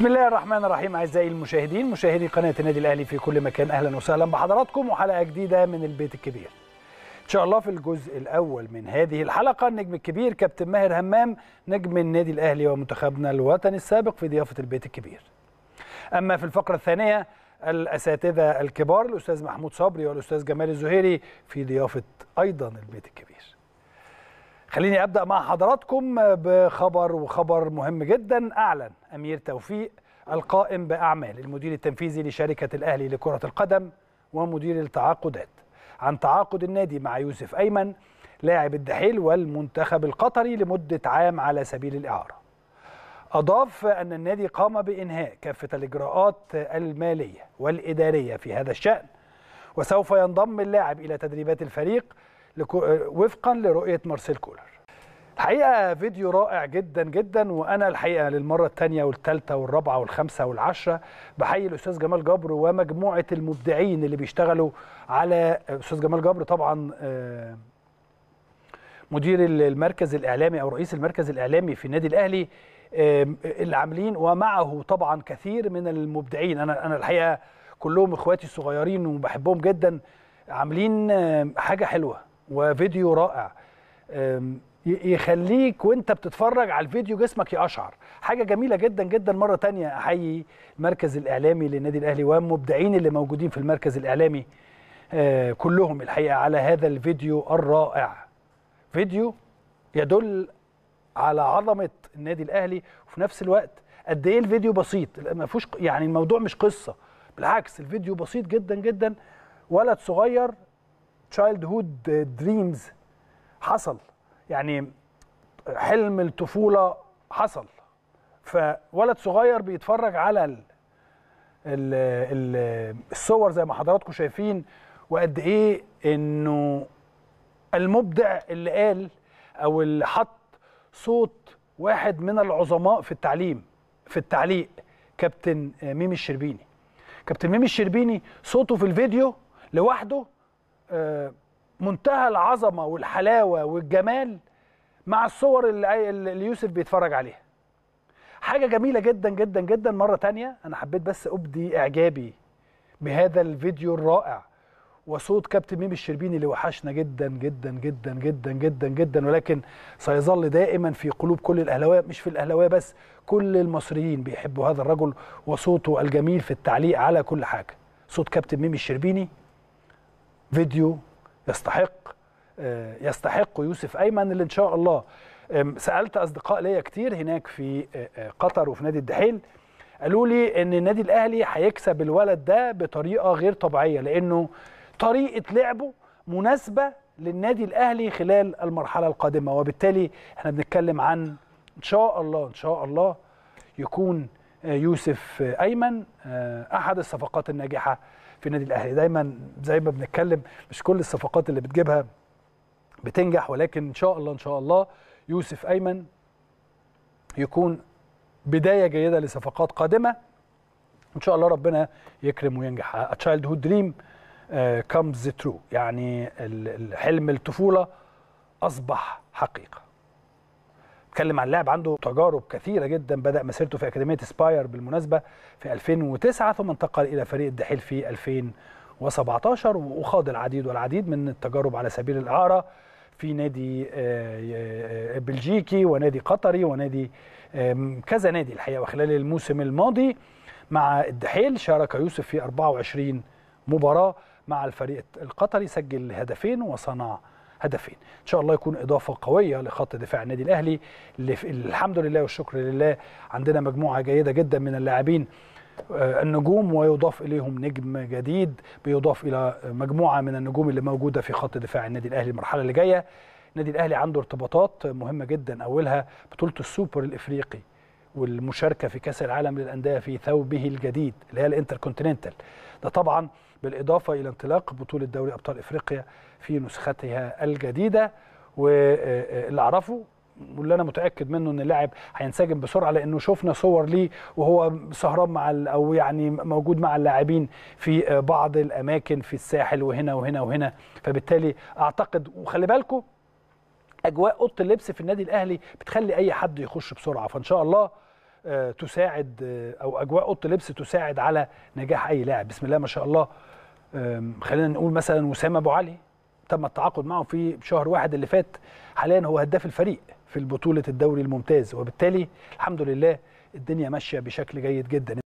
بسم الله الرحمن الرحيم اعزائي المشاهدين مشاهدي قناه النادي الاهلي في كل مكان اهلا وسهلا بحضراتكم وحلقه جديده من البيت الكبير ان شاء الله في الجزء الاول من هذه الحلقه النجم الكبير كابتن ماهر همام نجم النادي الاهلي ومنتخبنا الوطني السابق في ضيافه البيت الكبير اما في الفقره الثانيه الاساتذه الكبار الاستاذ محمود صبري والاستاذ جمال الزهيري في ضيافه ايضا البيت الكبير خليني ابدا مع حضراتكم بخبر وخبر مهم جدا اعلن امير توفيق القائم باعمال المدير التنفيذي لشركه الاهلي لكره القدم ومدير التعاقدات عن تعاقد النادي مع يوسف ايمن لاعب الدحيل والمنتخب القطري لمده عام على سبيل الاعاره. اضاف ان النادي قام بانهاء كافه الاجراءات الماليه والاداريه في هذا الشان وسوف ينضم اللاعب الى تدريبات الفريق وفقا لرؤيه مارسيل كولر الحقيقه فيديو رائع جدا جدا وانا الحقيقه للمره الثانيه والثالثه والرابعه والخامسه والعشره بحيي الاستاذ جمال جبر ومجموعه المبدعين اللي بيشتغلوا على استاذ جمال جبر طبعا آه، مدير المركز الاعلامي او رئيس المركز الاعلامي في النادي الاهلي اللي عاملين ومعه طبعا كثير من المبدعين انا انا الحقيقه كلهم اخواتي الصغيرين وبحبهم جدا عاملين حاجه حلوه وفيديو رائع يخليك وانت بتتفرج على الفيديو جسمك يقشعر حاجه جميله جدا جدا مره تانية احيي المركز الاعلامي للنادي الاهلي والمبدعين اللي موجودين في المركز الاعلامي آه، كلهم الحقيقه على هذا الفيديو الرائع فيديو يدل على عظمه النادي الاهلي وفي نفس الوقت قد ايه الفيديو بسيط ما فيهوش يعني الموضوع مش قصه بالعكس الفيديو بسيط جدا جدا ولد صغير تشايلد هود دريمز حصل يعني حلم الطفوله حصل فولد صغير بيتفرج على ال ال ال الصور زي ما حضراتكم شايفين وقد ايه انه المبدع اللي قال او اللي حط صوت واحد من العظماء في التعليم في التعليق كابتن ميمي الشربيني كابتن ميمي الشربيني صوته في الفيديو لوحده منتهى العظمه والحلاوه والجمال مع الصور اللي, يوسف بيتفرج عليها حاجه جميله جدا جدا جدا مره تانية انا حبيت بس ابدي اعجابي بهذا الفيديو الرائع وصوت كابتن ميم الشربيني اللي وحشنا جدا جدا جدا جدا جدا جدا ولكن سيظل دائما في قلوب كل الاهلاويه مش في الاهلاويه بس كل المصريين بيحبوا هذا الرجل وصوته الجميل في التعليق على كل حاجه صوت كابتن ميم الشربيني فيديو يستحق آه، يستحق يوسف ايمن اللي ان شاء الله سالت اصدقاء ليا كتير هناك في آه، آه، قطر وفي نادي الدحيل قالوا لي ان النادي الاهلي هيكسب الولد ده بطريقه غير طبيعيه لانه طريقه لعبه مناسبه للنادي الاهلي خلال المرحله القادمه وبالتالي احنا بنتكلم عن ان شاء الله ان شاء الله يكون آه، يوسف ايمن آه، احد الصفقات الناجحه في النادي الاهلي دايما زي ما بنتكلم مش كل الصفقات اللي بتجيبها بتنجح ولكن ان شاء الله ان شاء الله يوسف ايمن يكون بدايه جيده لصفقات قادمه ان شاء الله ربنا يكرم وينجح تشايلد هود دريم كمز ترو يعني الحلم الطفوله اصبح حقيقه بتكلم عن لاعب عنده تجارب كثيره جدا بدا مسيرته في اكاديميه سباير بالمناسبه في 2009 ثم انتقل الى فريق الدحيل في 2017 وخاض العديد والعديد من التجارب على سبيل الاعاره في نادي آه، آه، آه، بلجيكي ونادي قطري ونادي كذا نادي الحقيقه وخلال الموسم الماضي مع الدحيل شارك يوسف في 24 مباراه مع الفريق القطري سجل هدفين وصنع هدفين ان شاء الله يكون اضافه قويه لخط دفاع النادي الاهلي اللي الحمد لله والشكر لله عندنا مجموعه جيده جدا من اللاعبين آه، النجوم ويضاف اليهم نجم جديد بيضاف الى مجموعه من النجوم اللي موجوده في خط دفاع النادي الاهلي المرحله اللي جايه النادي الاهلي عنده ارتباطات مهمه جدا اولها بطوله السوبر الافريقي والمشاركه في كاس العالم للانديه في ثوبه الجديد اللي هي الانتركونتيننتال ده طبعا بالاضافه الى انطلاق بطوله دوري ابطال افريقيا في نسختها الجديده واللي اعرفه واللي انا متاكد منه ان اللاعب هينسجم بسرعه لانه شفنا صور ليه وهو سهران مع او يعني موجود مع اللاعبين في بعض الاماكن في الساحل وهنا وهنا وهنا فبالتالي اعتقد وخلي بالكم اجواء اوضه اللبس في النادي الاهلي بتخلي اي حد يخش بسرعه فان شاء الله آه، تساعد آه، او اجواء اوضه اللبس تساعد على نجاح اي لاعب بسم الله ما شاء الله خلينا نقول مثلا وسام ابو علي تم التعاقد معه في شهر واحد اللي فات حاليا هو هداف الفريق في بطوله الدوري الممتاز وبالتالي الحمد لله الدنيا ماشيه بشكل جيد جدا